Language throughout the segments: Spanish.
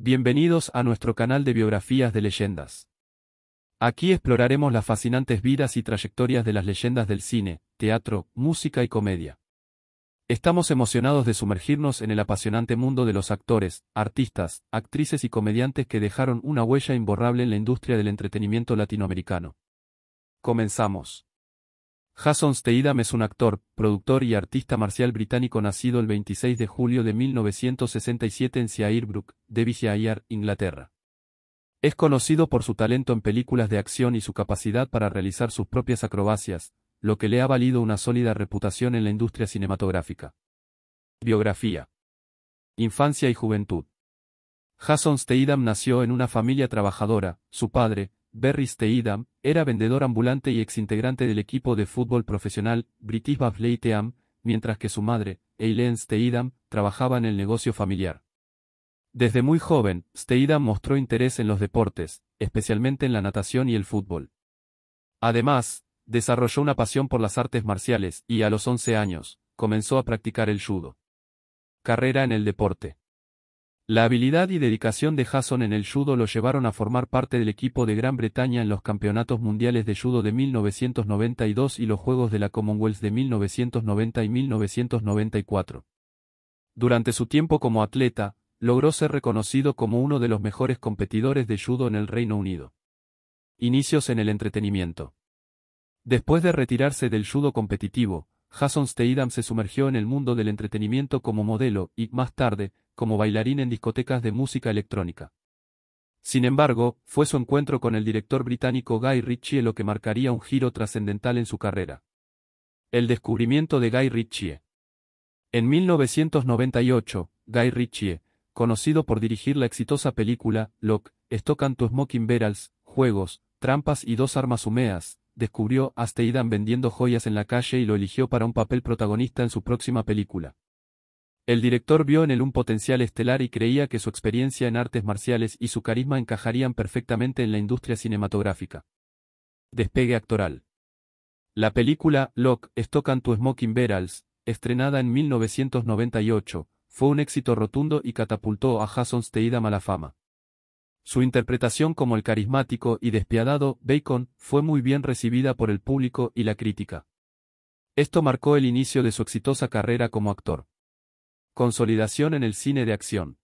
Bienvenidos a nuestro canal de biografías de leyendas. Aquí exploraremos las fascinantes vidas y trayectorias de las leyendas del cine, teatro, música y comedia. Estamos emocionados de sumergirnos en el apasionante mundo de los actores, artistas, actrices y comediantes que dejaron una huella imborrable en la industria del entretenimiento latinoamericano. Comenzamos. Jason Steidam es un actor, productor y artista marcial británico nacido el 26 de julio de 1967 en Seahirbrook, Devonshire, Inglaterra. Es conocido por su talento en películas de acción y su capacidad para realizar sus propias acrobacias, lo que le ha valido una sólida reputación en la industria cinematográfica. Biografía. Infancia y juventud. Jason Steidam nació en una familia trabajadora, su padre, Berry Steidam, era vendedor ambulante y exintegrante del equipo de fútbol profesional British Team, mientras que su madre, Eileen Steidam, trabajaba en el negocio familiar. Desde muy joven, Steidam mostró interés en los deportes, especialmente en la natación y el fútbol. Además, desarrolló una pasión por las artes marciales y a los 11 años, comenzó a practicar el judo. Carrera en el deporte. La habilidad y dedicación de Hasson en el judo lo llevaron a formar parte del equipo de Gran Bretaña en los Campeonatos Mundiales de Judo de 1992 y los Juegos de la Commonwealth de 1990 y 1994. Durante su tiempo como atleta, logró ser reconocido como uno de los mejores competidores de judo en el Reino Unido. Inicios en el entretenimiento. Después de retirarse del judo competitivo, Jason Steidam se sumergió en el mundo del entretenimiento como modelo y, más tarde, como bailarín en discotecas de música electrónica. Sin embargo, fue su encuentro con el director británico Guy Ritchie lo que marcaría un giro trascendental en su carrera. El descubrimiento de Guy Ritchie. En 1998, Guy Ritchie, conocido por dirigir la exitosa película Lock, Stock and Smoking Barrels, Juegos, Trampas y Dos Armas Humeas, descubrió a Steidan vendiendo joyas en la calle y lo eligió para un papel protagonista en su próxima película. El director vio en él un potencial estelar y creía que su experiencia en artes marciales y su carisma encajarían perfectamente en la industria cinematográfica. Despegue actoral. La película Lock, Stock and Two Smoking Barrels, estrenada en 1998, fue un éxito rotundo y catapultó a Jason Steidam a la fama. Su interpretación como el carismático y despiadado Bacon fue muy bien recibida por el público y la crítica. Esto marcó el inicio de su exitosa carrera como actor. Consolidación en el cine de acción.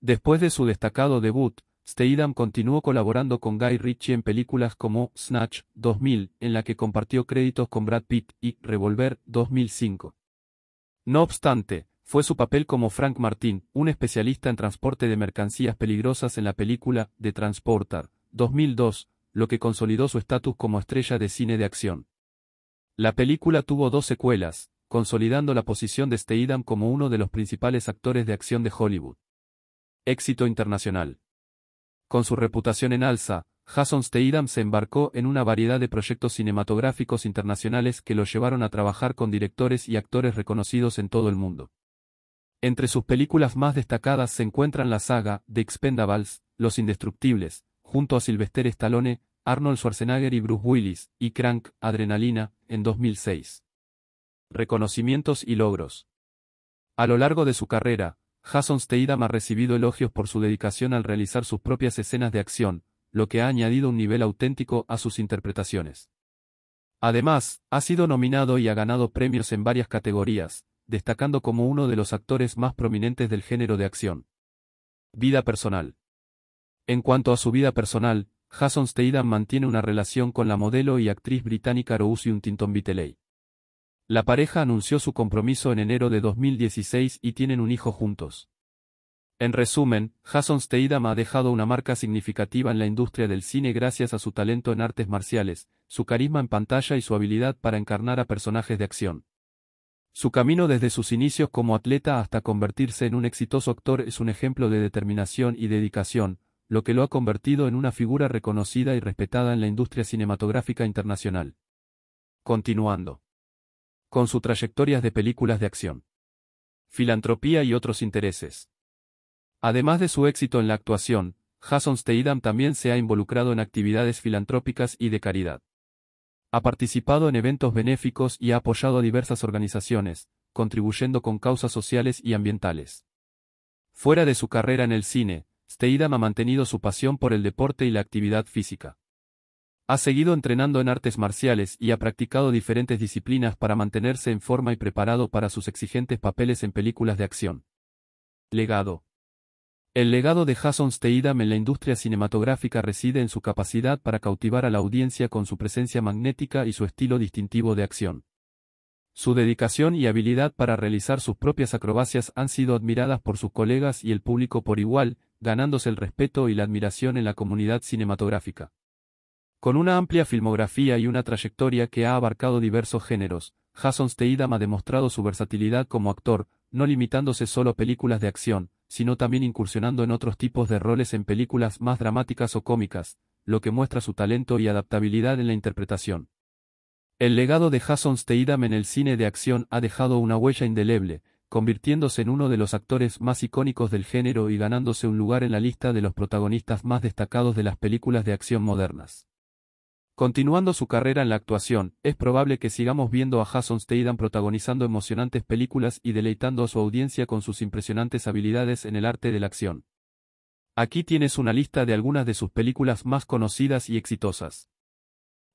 Después de su destacado debut, Steidam continuó colaborando con Guy Ritchie en películas como Snatch 2000, en la que compartió créditos con Brad Pitt, y Revolver 2005. No obstante, fue su papel como Frank Martin, un especialista en transporte de mercancías peligrosas en la película The Transporter, 2002, lo que consolidó su estatus como estrella de cine de acción. La película tuvo dos secuelas, consolidando la posición de Steidam como uno de los principales actores de acción de Hollywood. Éxito internacional. Con su reputación en alza, Jason Steidam se embarcó en una variedad de proyectos cinematográficos internacionales que lo llevaron a trabajar con directores y actores reconocidos en todo el mundo. Entre sus películas más destacadas se encuentran la saga The Expendables, Los Indestructibles, junto a Sylvester Stallone, Arnold Schwarzenegger y Bruce Willis, y Crank, Adrenalina, en 2006. Reconocimientos y logros. A lo largo de su carrera, Jason Statham ha recibido elogios por su dedicación al realizar sus propias escenas de acción, lo que ha añadido un nivel auténtico a sus interpretaciones. Además, ha sido nominado y ha ganado premios en varias categorías, destacando como uno de los actores más prominentes del género de acción. Vida personal. En cuanto a su vida personal, Jason Statham mantiene una relación con la modelo y actriz británica Rose Huntington biteley La pareja anunció su compromiso en enero de 2016 y tienen un hijo juntos. En resumen, Jason Statham ha dejado una marca significativa en la industria del cine gracias a su talento en artes marciales, su carisma en pantalla y su habilidad para encarnar a personajes de acción. Su camino desde sus inicios como atleta hasta convertirse en un exitoso actor es un ejemplo de determinación y dedicación, lo que lo ha convertido en una figura reconocida y respetada en la industria cinematográfica internacional. Continuando. Con su trayectorias de películas de acción. Filantropía y otros intereses. Además de su éxito en la actuación, Jason Steidam también se ha involucrado en actividades filantrópicas y de caridad. Ha participado en eventos benéficos y ha apoyado a diversas organizaciones, contribuyendo con causas sociales y ambientales. Fuera de su carrera en el cine, Steidam ha mantenido su pasión por el deporte y la actividad física. Ha seguido entrenando en artes marciales y ha practicado diferentes disciplinas para mantenerse en forma y preparado para sus exigentes papeles en películas de acción. Legado. El legado de Jason Steidam en la industria cinematográfica reside en su capacidad para cautivar a la audiencia con su presencia magnética y su estilo distintivo de acción. Su dedicación y habilidad para realizar sus propias acrobacias han sido admiradas por sus colegas y el público por igual, ganándose el respeto y la admiración en la comunidad cinematográfica. Con una amplia filmografía y una trayectoria que ha abarcado diversos géneros, Jason Steidam ha demostrado su versatilidad como actor, no limitándose solo a películas de acción, sino también incursionando en otros tipos de roles en películas más dramáticas o cómicas, lo que muestra su talento y adaptabilidad en la interpretación. El legado de Jason Statham en el cine de acción ha dejado una huella indeleble, convirtiéndose en uno de los actores más icónicos del género y ganándose un lugar en la lista de los protagonistas más destacados de las películas de acción modernas. Continuando su carrera en la actuación, es probable que sigamos viendo a Jason Statham protagonizando emocionantes películas y deleitando a su audiencia con sus impresionantes habilidades en el arte de la acción. Aquí tienes una lista de algunas de sus películas más conocidas y exitosas.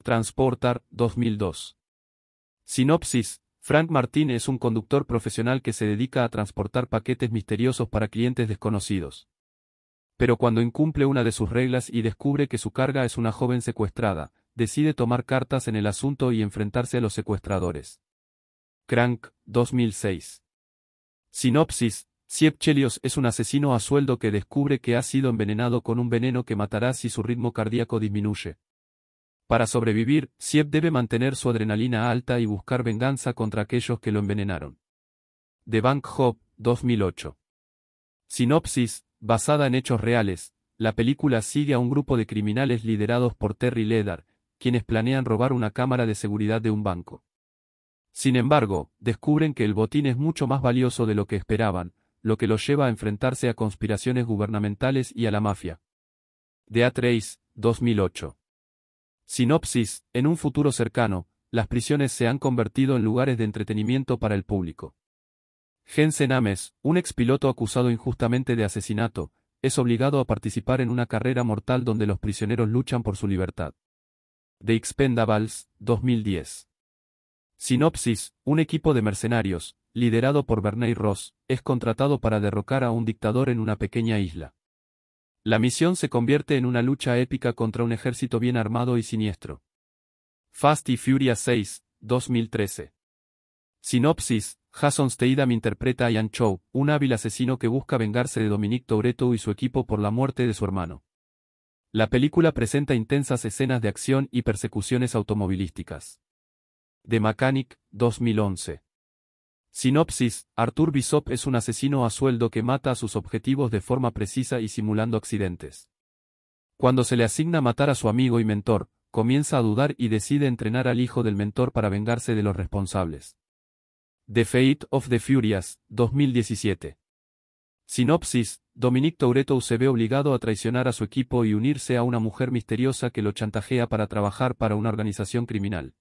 Transportar, 2002. Sinopsis, Frank Martin es un conductor profesional que se dedica a transportar paquetes misteriosos para clientes desconocidos. Pero cuando incumple una de sus reglas y descubre que su carga es una joven secuestrada, decide tomar cartas en el asunto y enfrentarse a los secuestradores. Crank, 2006. Sinopsis, Siep Chelios es un asesino a sueldo que descubre que ha sido envenenado con un veneno que matará si su ritmo cardíaco disminuye. Para sobrevivir, Siep debe mantener su adrenalina alta y buscar venganza contra aquellos que lo envenenaron. The Bank Hop, 2008. Sinopsis, basada en hechos reales, la película sigue a un grupo de criminales liderados por Terry Ledar, quienes planean robar una cámara de seguridad de un banco. Sin embargo, descubren que el botín es mucho más valioso de lo que esperaban, lo que los lleva a enfrentarse a conspiraciones gubernamentales y a la mafia. De A3, 2008. Sinopsis, en un futuro cercano, las prisiones se han convertido en lugares de entretenimiento para el público. Jensen Ames, un expiloto acusado injustamente de asesinato, es obligado a participar en una carrera mortal donde los prisioneros luchan por su libertad. The Expendables, 2010. Sinopsis, un equipo de mercenarios, liderado por Bernay Ross, es contratado para derrocar a un dictador en una pequeña isla. La misión se convierte en una lucha épica contra un ejército bien armado y siniestro. Fast y Furious 6, 2013. Sinopsis, Jason Steidam interpreta a Ian Chow, un hábil asesino que busca vengarse de Dominique Toretto y su equipo por la muerte de su hermano. La película presenta intensas escenas de acción y persecuciones automovilísticas. The Mechanic, 2011. Sinopsis, Arthur Bisop es un asesino a sueldo que mata a sus objetivos de forma precisa y simulando accidentes. Cuando se le asigna matar a su amigo y mentor, comienza a dudar y decide entrenar al hijo del mentor para vengarse de los responsables. The Fate of the Furious, 2017. Sinopsis, Dominique Toretto se ve obligado a traicionar a su equipo y unirse a una mujer misteriosa que lo chantajea para trabajar para una organización criminal.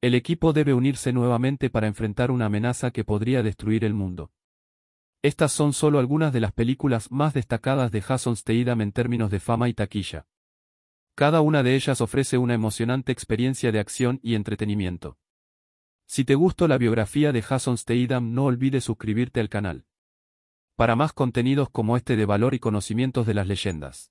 El equipo debe unirse nuevamente para enfrentar una amenaza que podría destruir el mundo. Estas son solo algunas de las películas más destacadas de Jason Statham en términos de fama y taquilla. Cada una de ellas ofrece una emocionante experiencia de acción y entretenimiento. Si te gustó la biografía de Jason Statham no olvides suscribirte al canal para más contenidos como este de valor y conocimientos de las leyendas.